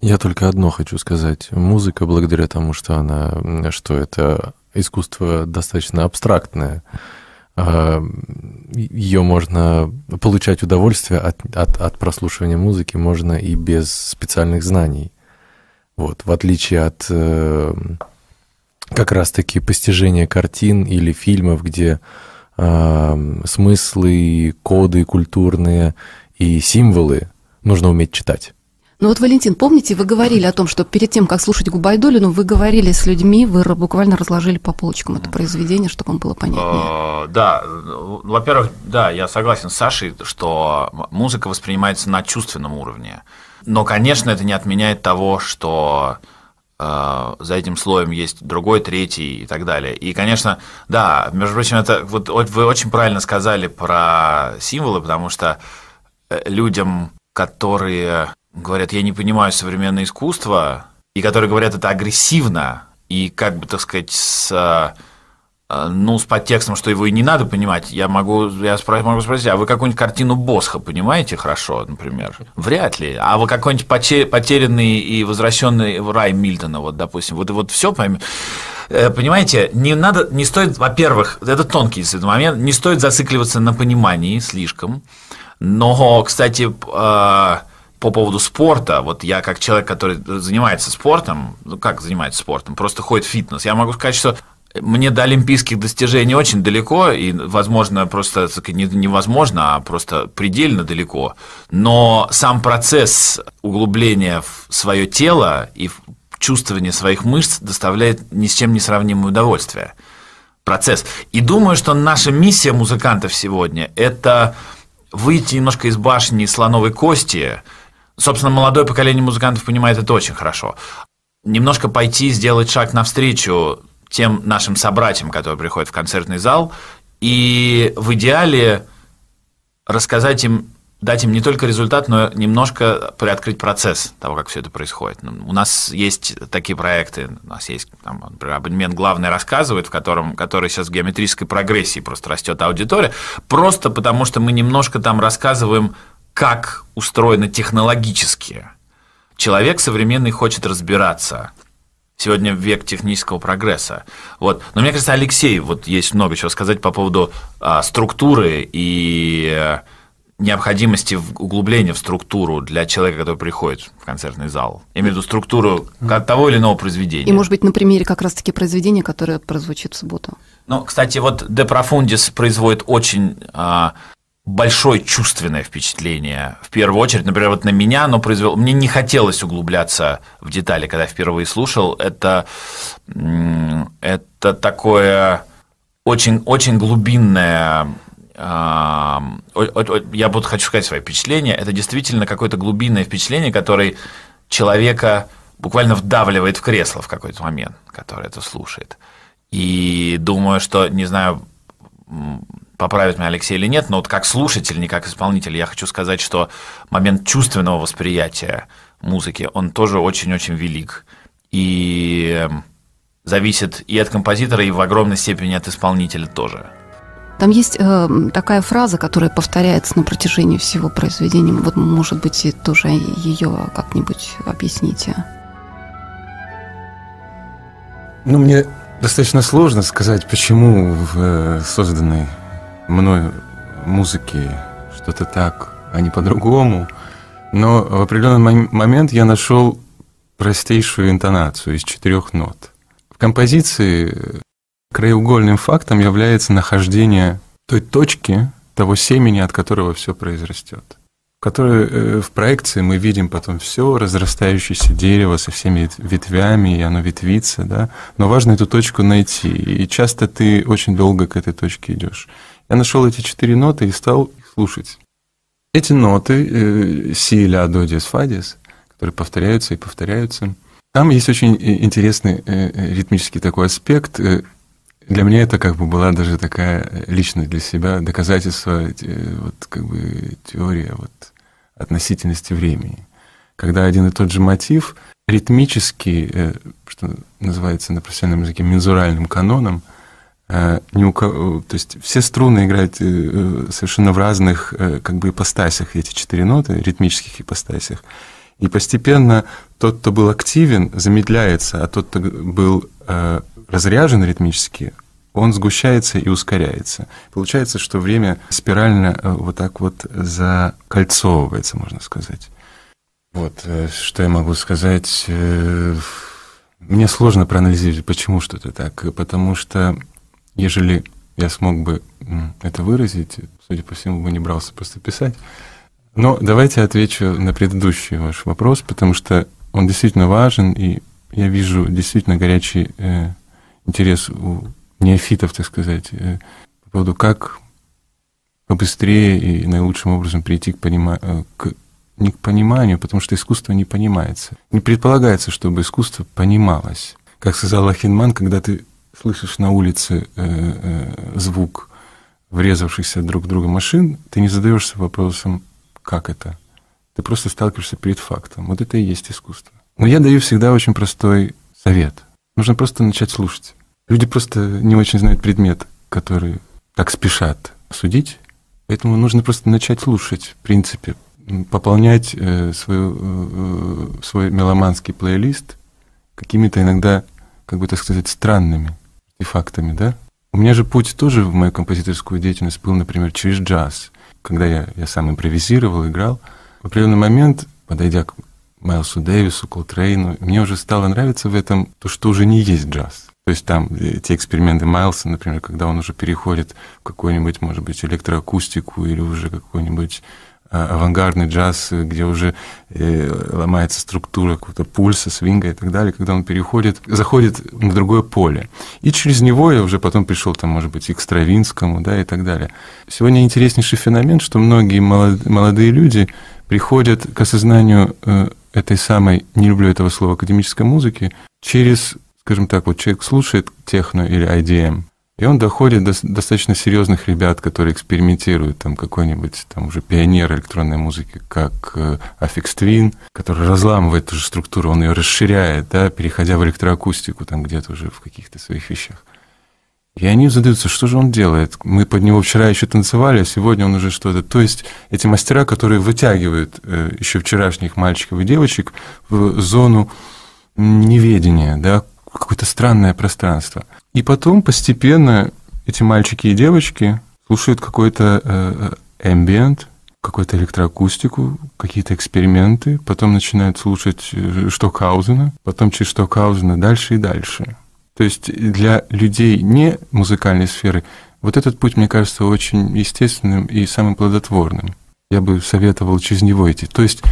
Я только одно хочу сказать. Музыка, благодаря тому, что она, что это искусство достаточно абстрактное, ее можно получать удовольствие от, от, от прослушивания музыки можно и без специальных знаний. Вот, в отличие от э, как раз-таки постижения картин или фильмов, где э, смыслы, коды культурные и символы нужно уметь читать. Ну вот, Валентин, помните, вы говорили о том, что перед тем, как слушать Губайдулину, вы говорили с людьми, вы буквально разложили по полочкам это произведение, чтобы вам было понятнее. А, да, ну, во-первых, да, я согласен с Сашей, что музыка воспринимается на чувственном уровне. Но, конечно, это не отменяет того, что э, за этим слоем есть другой, третий и так далее. И, конечно, да, между прочим, это вот вы очень правильно сказали про символы, потому что э, людям, которые говорят, я не понимаю современное искусство, и которые говорят это агрессивно, и как бы, так сказать, с, а, а, ну, с подтекстом, что его и не надо понимать, я могу, я спро- могу спросить, а вы какую-нибудь картину Босха понимаете хорошо, например? Вряд ли. А вы какой-нибудь потерянный и возвращенный в рай Мильтона, вот, допустим, вот, вот все поймете э, понимаете, не надо, не стоит, во-первых, это тонкий момент, не стоит зацикливаться на понимании слишком. Но, кстати, а, по поводу спорта, вот я как человек, который занимается спортом, ну как занимается спортом, просто ходит в фитнес, я могу сказать, что мне до олимпийских достижений очень далеко, и, возможно, просто не, невозможно, а просто предельно далеко. Но сам процесс углубления в свое тело и в чувствование своих мышц доставляет ни с чем не сравнимое удовольствие. Процесс. И думаю, что наша миссия музыкантов сегодня – это выйти немножко из башни слоновой кости – Собственно, молодое поколение музыкантов понимает это очень хорошо. Немножко пойти, сделать шаг навстречу тем нашим собратьям, которые приходят в концертный зал, и в идеале рассказать им, дать им не только результат, но немножко приоткрыть процесс того, как все это происходит. Ну, у нас есть такие проекты, у нас есть, там, например, абонемент главный рассказывает», в котором, который сейчас в геометрической прогрессии просто растет аудитория, просто потому что мы немножко там рассказываем как устроено технологически. Человек современный хочет разбираться. Сегодня век технического прогресса. Вот. Но мне кажется, Алексей, вот есть много чего сказать по поводу а, структуры и э, необходимости углубления в структуру для человека, который приходит в концертный зал. Я имею в виду структуру того или иного произведения. И, может быть, на примере как раз-таки произведения, которое прозвучит в субботу. Ну, кстати, вот De Profundis производит очень а, большое чувственное впечатление. В первую очередь, например, вот на меня оно произвело... Мне не хотелось углубляться в детали, когда впервые слушал. Это, это такое очень, очень глубинное я вот хочу сказать свои впечатления, это действительно какое-то глубинное впечатление, которое человека буквально вдавливает в кресло в какой-то момент, который это слушает. И думаю, что, не знаю, поправит меня Алексей или нет, но вот как слушатель, не как исполнитель, я хочу сказать, что момент чувственного восприятия музыки, он тоже очень-очень велик. И эм, зависит и от композитора, и в огромной степени от исполнителя тоже. Там есть э, такая фраза, которая повторяется на протяжении всего произведения. Вот, может быть, тоже ее как-нибудь объясните. Ну, мне Достаточно сложно сказать, почему в э, созданной мной музыке что-то так, а не по-другому. Но в определенный момент я нашел простейшую интонацию из четырех нот. В композиции э, краеугольным фактом является нахождение той точки, того семени, от которого все произрастет которой э, в проекции мы видим потом все разрастающееся дерево со всеми ветвями, и оно ветвится, да. Но важно эту точку найти, и часто ты очень долго к этой точке идешь. Я нашел эти четыре ноты и стал их слушать. Эти ноты, э, си, ля, до, диас фа, диез, которые повторяются и повторяются, там есть очень интересный э, ритмический такой аспект. Для меня это как бы была даже такая личная для себя доказательство, вот как бы теория вот относительности времени. Когда один и тот же мотив ритмически, э, что называется на профессиональном языке, мензуральным каноном, э, ни у кого, то есть все струны играют э, совершенно в разных как бы ипостасях, эти четыре ноты, ритмических ипостасях. И постепенно тот, кто был активен, замедляется, а тот, кто был разряжен ритмически, он сгущается и ускоряется. Получается, что время спирально э, вот так вот закольцовывается, можно сказать. Вот, э, что я могу сказать. Э, мне сложно проанализировать, почему что-то так. Потому что, ежели я смог бы это выразить, судя по всему, бы не брался просто писать. Но давайте отвечу на предыдущий ваш вопрос, потому что он действительно важен, и я вижу действительно горячий э, интерес у неофитов, так сказать, э, по поводу как побыстрее и наилучшим образом прийти к, понима... Э, к не к пониманию, потому что искусство не понимается. Не предполагается, чтобы искусство понималось. Как сказал Ахинман, когда ты слышишь на улице э, звук врезавшихся друг в друга машин, ты не задаешься вопросом, как это. Ты просто сталкиваешься перед фактом. Вот это и есть искусство. Но я даю всегда очень простой совет. Нужно просто начать слушать. Люди просто не очень знают предмет, который так спешат судить. Поэтому нужно просто начать слушать, в принципе, пополнять э, свою, э, э, свой меломанский плейлист какими-то иногда, как бы так сказать, странными артефактами, да? У меня же путь тоже в мою композиторскую деятельность был, например, через джаз. Когда я, я сам импровизировал, играл, в определенный момент, подойдя к Майлсу Дэвису, Колтрейну, мне уже стало нравиться в этом то, что уже не есть джаз. То есть там э, те эксперименты Майлса, например, когда он уже переходит в какую-нибудь, может быть, электроакустику или уже какой-нибудь а, авангардный джаз, где уже э, ломается структура какого-то пульса, свинга и так далее, когда он переходит, заходит на другое поле. И через него я уже потом пришел, там, может быть, и к Стравинскому, да, и так далее. Сегодня интереснейший феномен, что многие молодые люди приходят к осознанию э, этой самой, не люблю этого слова, академической музыки, через скажем так, вот человек слушает техно или IDM, и он доходит до достаточно серьезных ребят, которые экспериментируют, там какой-нибудь там уже пионер электронной музыки, как э, Affix Twin, который разламывает эту же структуру, он ее расширяет, да, переходя в электроакустику там где-то уже в каких-то своих вещах. И они задаются, что же он делает? Мы под него вчера еще танцевали, а сегодня он уже что-то. То есть эти мастера, которые вытягивают э, еще вчерашних мальчиков и девочек в зону неведения, да, какое-то странное пространство. И потом постепенно эти мальчики и девочки слушают какой-то эмбиент, э, какую-то электроакустику, какие-то эксперименты, потом начинают слушать э, Штокхаузена, потом через Штокхаузена дальше и дальше. То есть для людей не музыкальной сферы вот этот путь, мне кажется, очень естественным и самым плодотворным. Я бы советовал через него идти. То есть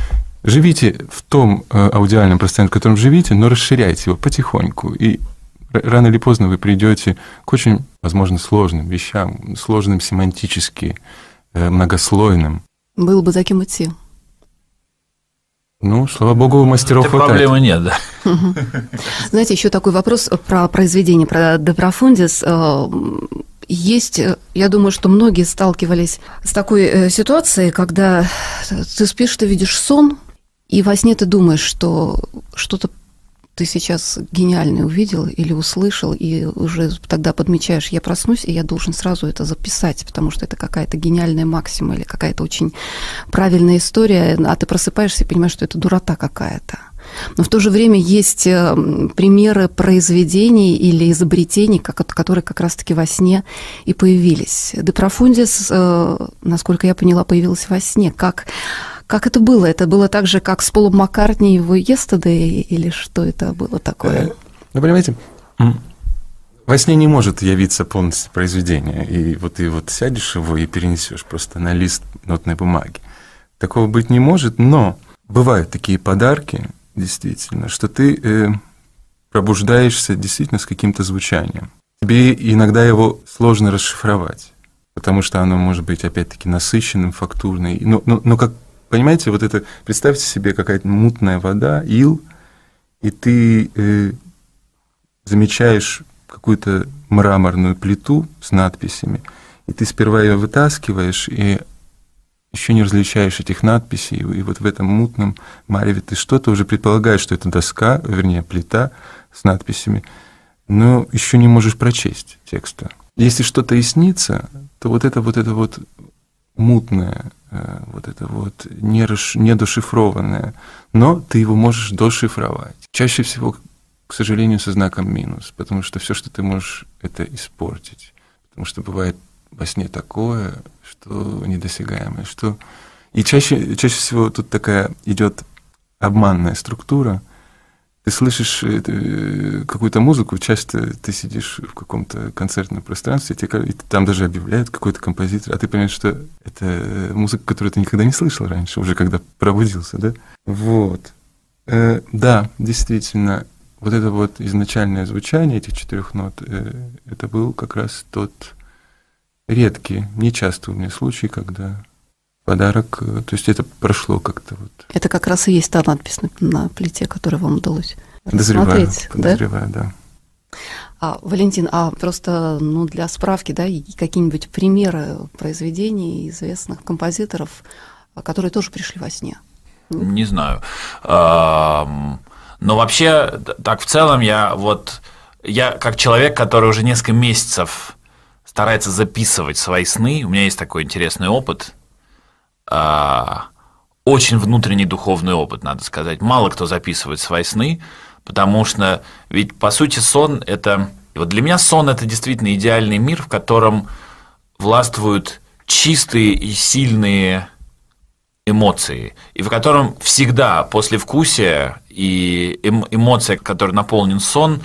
живите в том э, аудиальном пространстве, в котором живите, но расширяйте его потихоньку. И рано или поздно вы придете к очень, возможно, сложным вещам, сложным семантически, э, многослойным. Было бы за кем идти. Ну, слава богу, у мастеров Это хватает. Проблемы нет, да. Знаете, еще такой вопрос про произведение, про Доброфондис. Э, есть, я думаю, что многие сталкивались с такой ситуацией, когда ты спишь, ты видишь сон, и во сне ты думаешь, что что-то ты сейчас гениальное увидел или услышал, и уже тогда подмечаешь, я проснусь, и я должен сразу это записать, потому что это какая-то гениальная максима или какая-то очень правильная история, а ты просыпаешься и понимаешь, что это дурота какая-то. Но в то же время есть э, примеры произведений или изобретений, которые как раз-таки во сне и появились. Депрофундис, э, насколько я поняла, появилась во сне, как как это было? Это было так же, как с Полом Маккартни его «Yesterday» или что это было такое? Э, вы понимаете, во сне не может явиться полностью произведение. И вот ты вот сядешь его и перенесешь просто на лист нотной бумаги. Такого быть не может, но бывают такие подарки, действительно, что ты э, пробуждаешься действительно с каким-то звучанием. Тебе иногда его сложно расшифровать, потому что оно может быть, опять-таки, насыщенным, фактурным, но, но, но как Понимаете, вот это, представьте себе какая-то мутная вода, ил, и ты э, замечаешь какую-то мраморную плиту с надписями, и ты сперва ее вытаскиваешь, и еще не различаешь этих надписей, и вот в этом мутном мареве ты что-то уже предполагаешь, что это доска, вернее, плита с надписями, но еще не можешь прочесть текста. Если что-то и снится, то вот это вот это вот мутное, э, вот это вот недошифрованное, но ты его можешь дошифровать. Чаще всего, к сожалению, со знаком минус, потому что все, что ты можешь, это испортить. Потому что бывает во сне такое, что недосягаемое, что... И чаще, чаще всего тут такая идет обманная структура – ты слышишь э, э, какую-то музыку, часто ты сидишь в каком-то концертном пространстве, и там даже объявляют какой-то композитор, а ты понимаешь, что это э, музыка, которую ты никогда не слышал раньше, уже когда пробудился, да? Вот. Э, да, действительно, вот это вот изначальное звучание этих четырех нот, э, это был как раз тот редкий, нечастый у меня случай, когда подарок, э, то есть это прошло как-то вот. Это как раз и есть та надпись на, на плите, которая вам удалось подозреваю, рассмотреть, подозреваю, да? да. А, Валентин, а просто ну, для справки, да, какие-нибудь примеры произведений известных композиторов, а, которые тоже пришли во сне? Не знаю. Но ну, вообще, так в целом, я вот, я как человек, который уже несколько месяцев старается записывать свои сны, у меня есть такой интересный опыт – а, очень внутренний духовный опыт, надо сказать. Мало кто записывает свои сны, потому что ведь по сути сон это вот для меня сон это действительно идеальный мир, в котором властвуют чистые и сильные эмоции, и в котором всегда после вкусия и эм, эмоция, которой наполнен сон,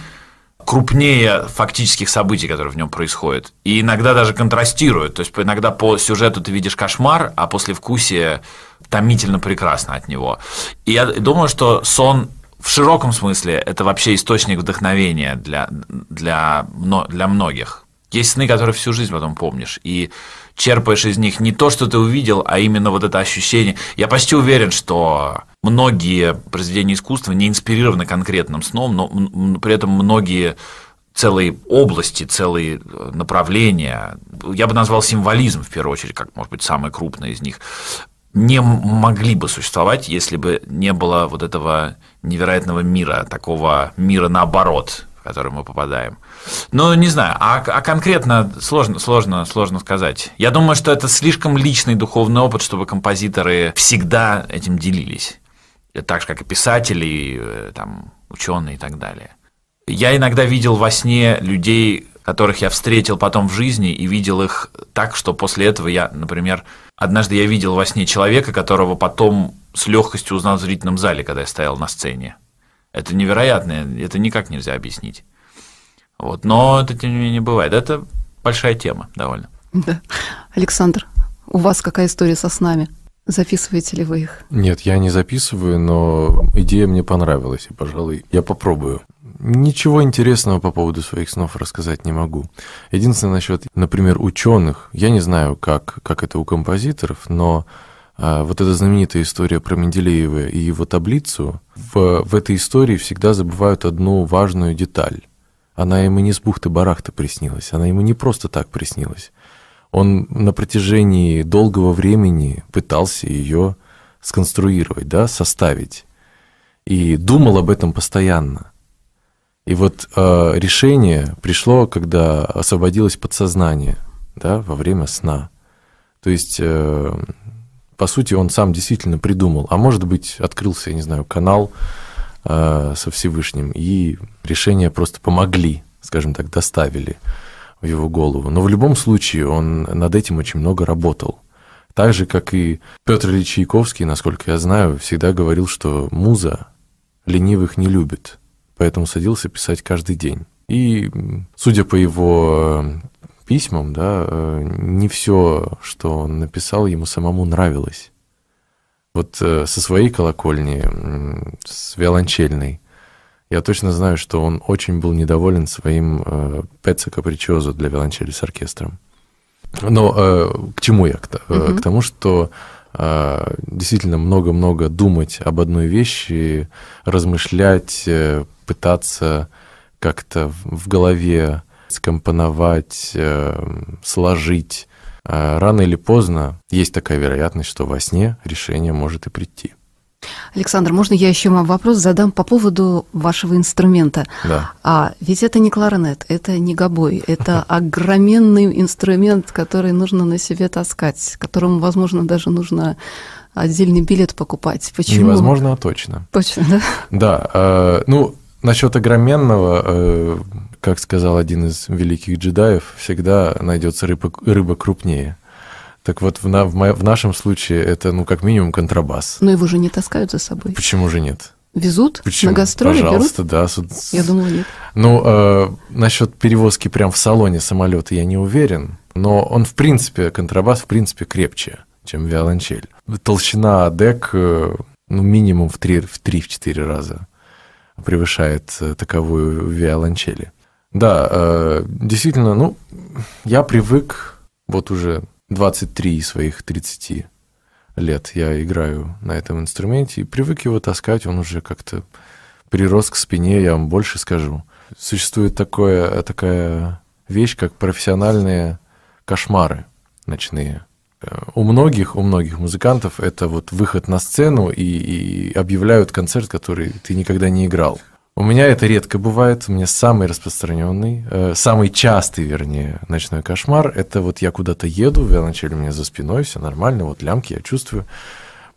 крупнее фактических событий, которые в нем происходят. И иногда даже контрастируют. То есть иногда по сюжету ты видишь кошмар, а после вкусия томительно прекрасно от него. И я думаю, что сон в широком смысле это вообще источник вдохновения для, для, для многих. Есть сны, которые всю жизнь потом помнишь. И черпаешь из них не то, что ты увидел, а именно вот это ощущение. Я почти уверен, что многие произведения искусства не инспирированы конкретным сном, но при этом многие целые области, целые э, направления, я бы назвал символизм в первую очередь, как, может быть, самый крупный из них, не могли бы существовать, если бы не было вот этого невероятного мира, такого мира наоборот, в который мы попадаем. Ну, не знаю, а, а конкретно сложно, сложно, сложно сказать. Я думаю, что это слишком личный духовный опыт, чтобы композиторы всегда этим делились. Так же, как и писатели, э, там, ученые и так далее. Я иногда видел во сне людей, которых я встретил потом в жизни, и видел их так, что после этого я, например, однажды я видел во сне человека, которого потом с легкостью узнал в зрительном зале, когда я стоял на сцене. Это невероятно, это никак нельзя объяснить. Вот, но это, тем не менее, бывает. Это большая тема довольно. Да. Александр, у вас какая история со снами? Записываете ли вы их? Нет, я не записываю, но идея мне понравилась, и, пожалуй, я попробую. Ничего интересного по поводу своих снов рассказать не могу. Единственное насчет, например, ученых. Я не знаю, как, как это у композиторов, но а вот эта знаменитая история про Менделеева и его таблицу, в, в этой истории всегда забывают одну важную деталь. Она ему не с бухты-барахта приснилась, она ему не просто так приснилась. Он на протяжении долгого времени пытался ее сконструировать, да, составить. И думал об этом постоянно. И вот э, решение пришло, когда освободилось подсознание, да, во время сна. То есть э, по сути, он сам действительно придумал. А может быть, открылся, я не знаю, канал э, со Всевышним, и решения просто помогли, скажем так, доставили в его голову. Но в любом случае он над этим очень много работал. Так же, как и Петр Ильич Чайковский, насколько я знаю, всегда говорил, что муза ленивых не любит, поэтому садился писать каждый день. И, судя по его письмам, да, э, не все, что он написал, ему самому нравилось. Вот э, со своей колокольни, с виолончельной, я точно знаю, что он очень был недоволен своим э, пеццо капричозо для виолончели с оркестром. Но э, к чему я? К, тому, что действительно много-много думать об одной вещи, размышлять, пытаться как-то в голове скомпоновать, э, сложить. Э, рано или поздно есть такая вероятность, что во сне решение может и прийти. Александр, можно я еще вам вопрос задам по поводу вашего инструмента? Да. А ведь это не кларнет, это не гобой, *laughs* это огроменный инструмент, который нужно на себе таскать, которому, возможно, даже нужно отдельный билет покупать. Почему? Невозможно, а точно. Точно, да? Да. Э, ну, Насчет огроменного, э, как сказал один из великих джедаев, всегда найдется рыба, рыба крупнее. Так вот, в, на, в, мо, в нашем случае это, ну, как минимум, контрабас. Но его же не таскают за собой. Почему же нет? Везут Почему? на гастроли Пожалуйста, берут? да. Суд... Я думала, нет. Ну, э, насчет перевозки прям в салоне самолета я не уверен, но он, в принципе, контрабас, в принципе, крепче, чем виолончель. Толщина дек, э, ну, минимум в 3-4 в 3, в раза превышает э, таковую виолончели. Да, э, действительно, ну, я привык вот уже 23 своих 30 лет я играю на этом инструменте и привык его таскать, он уже как-то прирос к спине, я вам больше скажу. Существует такое, такая вещь, как профессиональные кошмары ночные. Э, у многих, у многих музыкантов это вот выход на сцену и, и объявляют концерт, который ты никогда не играл. У меня это редко бывает. У меня самый распространенный, э, самый частый, вернее, ночной кошмар. Это вот я куда-то еду, вначале у меня за спиной, все нормально, вот лямки я чувствую.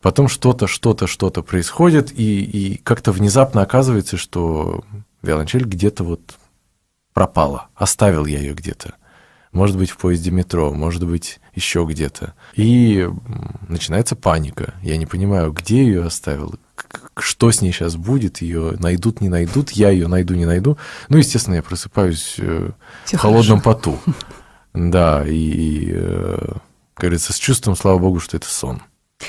Потом что-то, что-то, что-то происходит, и, и как-то внезапно оказывается, что виолончель где-то вот пропала, оставил я ее где-то может быть в поезде метро, может быть еще где-то. И начинается паника. Я не понимаю, где ее оставил, что с ней сейчас будет, ее найдут, не найдут, я ее найду, не найду. Ну, естественно, я просыпаюсь Все э, в холодном хорошо. поту. *laughs* Да, и, э, как говорится, с чувством, слава богу, что это сон.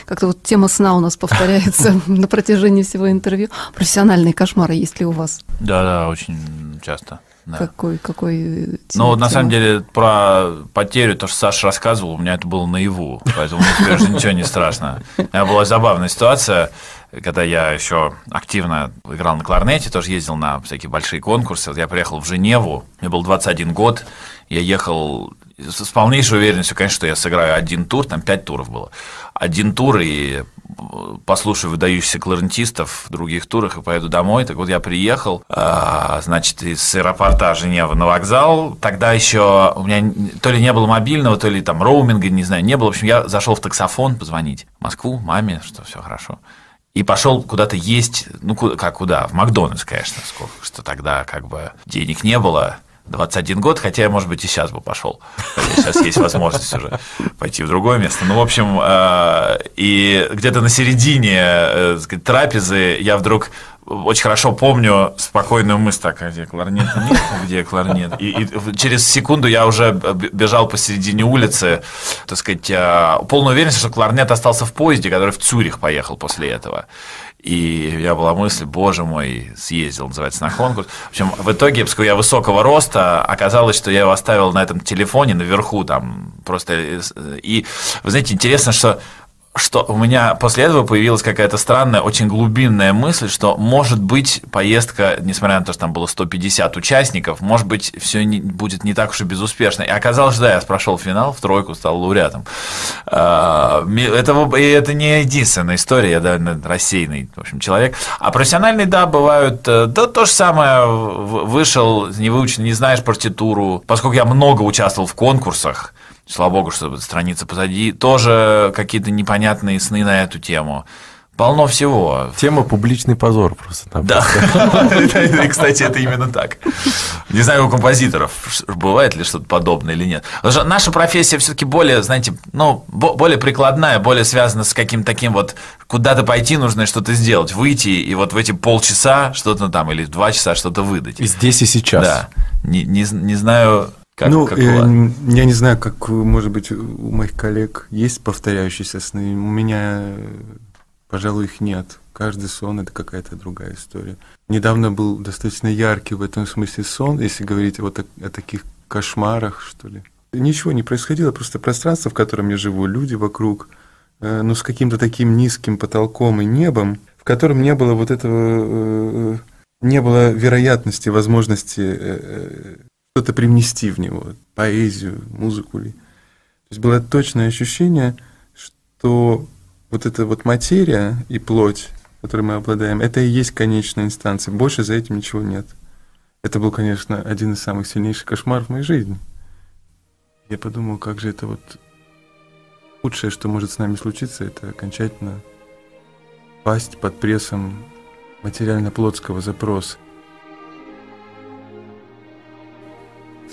Как-то вот тема сна у нас повторяется *laughs* на протяжении всего интервью. Профессиональные кошмары есть ли у вас? Да, да, очень часто. Да. Какой, какой цвет э, Ну, вот, на самом деле, про потерю, то, что Саша рассказывал, у меня это было наяву, поэтому, конечно, ничего не страшно. У меня была забавная ситуация, когда я еще активно играл на кларнете, тоже ездил на всякие большие конкурсы. Вот я приехал в Женеву, мне был 21 год, я ехал с полнейшей уверенностью, конечно, что я сыграю один тур, там пять туров было. Один тур, и послушаю выдающихся кларнетистов в других турах и поеду домой. Так вот я приехал, а, значит, из аэропорта Женева на вокзал. Тогда еще у меня то ли не было мобильного, то ли там роуминга, не знаю, не было. В общем, я зашел в таксофон позвонить в Москву маме, что все хорошо. И пошел куда-то есть, ну, куда, как куда, в Макдональдс, конечно, сколько, что тогда как бы денег не было. 21 год, хотя я, может быть, и сейчас бы пошел. Сейчас есть возможность уже пойти в другое место. Ну, в общем, э, и где-то на середине э, сказать, трапезы я вдруг очень хорошо помню спокойную мысль, так, а где кларнет? Нет, где кларнет? И, и через секунду я уже бежал посередине улицы, так сказать, э, полной уверенности, что кларнет остался в поезде, который в Цюрих поехал после этого. И у меня была мысль, боже мой, съездил, называется, на конкурс. В общем, в итоге, поскольку я высокого роста, оказалось, что я его оставил на этом телефоне наверху там просто. Э, и, вы знаете, интересно, что что у меня после этого появилась какая-то странная, очень глубинная мысль, что, может быть, поездка, несмотря на то, что там было 150 участников, может быть, все не, будет не так уж и безуспешно. И оказалось, да, я прошел финал, в тройку стал лауреатом. А, это, это не единственная история, я довольно рассеянный, в общем, человек. А профессиональные, да, бывают, э, да, то же самое, вышел, не выучил, не знаешь партитуру. Поскольку я много участвовал в конкурсах, Слава богу, что страница позади. Тоже какие-то непонятные сны на эту тему. Полно всего. Тема публичный позор просто. Там да. *laughs* Кстати, это именно так. Не знаю, у композиторов бывает ли что-то подобное или нет. Наша профессия все-таки более, знаете, ну, более прикладная, более связана с каким-то таким вот куда-то пойти нужно что-то сделать, выйти и вот в эти полчаса что-то там или два часа что-то выдать. И здесь и сейчас. Да. Не, не, не знаю, как, ну, как э, я не знаю, как, может быть, у моих коллег есть повторяющиеся сны. У меня, пожалуй, их нет. Каждый сон это какая-то другая история. Недавно был достаточно яркий в этом смысле сон, если говорить вот о, о таких кошмарах, что ли. Ничего не происходило, просто пространство, в котором я живу, люди вокруг, э, ну, с каким-то таким низким потолком и небом, в котором не было вот этого, э, э не было вероятности, возможности э, э что-то привнести в него, поэзию, музыку ли. То есть было точное ощущение, что вот эта вот материя и плоть, которой мы обладаем, это и есть конечная инстанция. Больше за этим ничего нет. Это был, конечно, один из самых сильнейших кошмаров в моей жизни. Я подумал, как же это вот худшее, что может с нами случиться, это окончательно пасть под прессом материально-плотского запроса.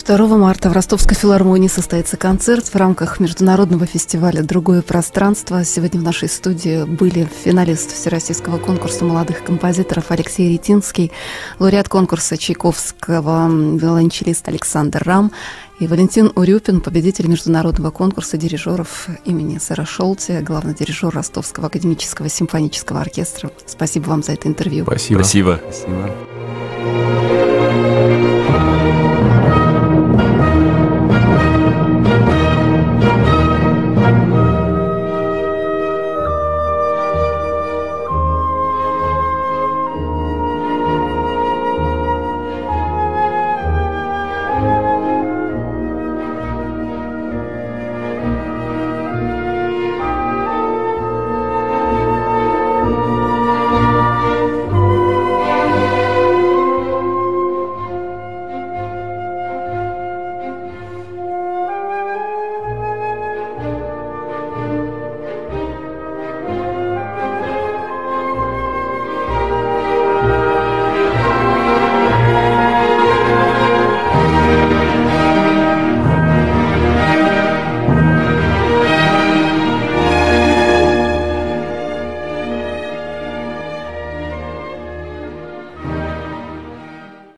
2 марта в Ростовской филармонии состоится концерт в рамках международного фестиваля «Другое пространство». Сегодня в нашей студии были финалист Всероссийского конкурса молодых композиторов Алексей Ретинский, лауреат конкурса Чайковского виолончелист Александр Рам и Валентин Урюпин, победитель международного конкурса дирижеров имени Сара Шолти, главный дирижер Ростовского академического симфонического оркестра. Спасибо вам за это интервью. Спасибо. Спасибо. Спасибо.